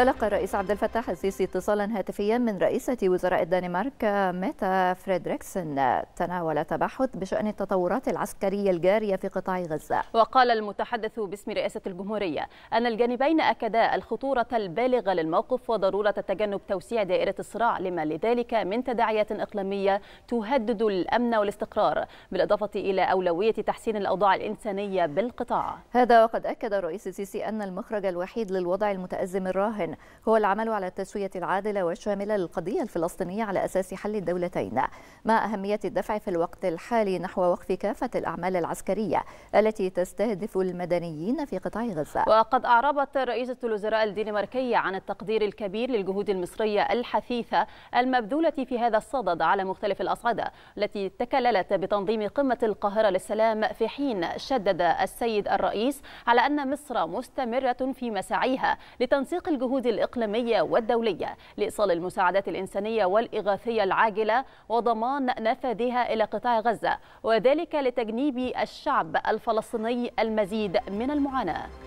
تلقى الرئيس عبد الفتاح السيسي اتصالا هاتفيا من رئيسة وزراء الدنمارك ميتا فريدريكسن تناول تباحث بشأن التطورات العسكرية الجارية في قطاع غزة وقال المتحدث باسم رئاسة الجمهورية أن الجانبين أكدا الخطورة البالغة للموقف وضرورة تجنب توسيع دائرة الصراع لما لذلك من تداعيات إقليمية تهدد الأمن والاستقرار بالإضافة إلى أولوية تحسين الأوضاع الإنسانية بالقطاع هذا وقد أكد الرئيس السيسي أن المخرج الوحيد للوضع المتأزم الراهن الان هو العمل على التسوية العادلة والشاملة للقضية الفلسطينية على أساس حل الدولتين ما أهمية الدفع في الوقت الحالي نحو وقف كافة الأعمال العسكرية التي تستهدف المدنيين في قطاع غزة وقد أعربت رئيسة الوزراء الدنماركية عن التقدير الكبير للجهود المصرية الحثيثة المبذولة في هذا الصدد على مختلف الأصعدة التي تكللت بتنظيم قمة القاهرة للسلام في حين شدد السيد الرئيس على أن مصر مستمرة في مساعيها لتنسيق الجهود الجهود الإقليمية والدولية لإيصال المساعدات الإنسانية والإغاثية العاجلة وضمان نفاذها إلى قطاع غزة وذلك لتجنيب الشعب الفلسطيني المزيد من المعاناة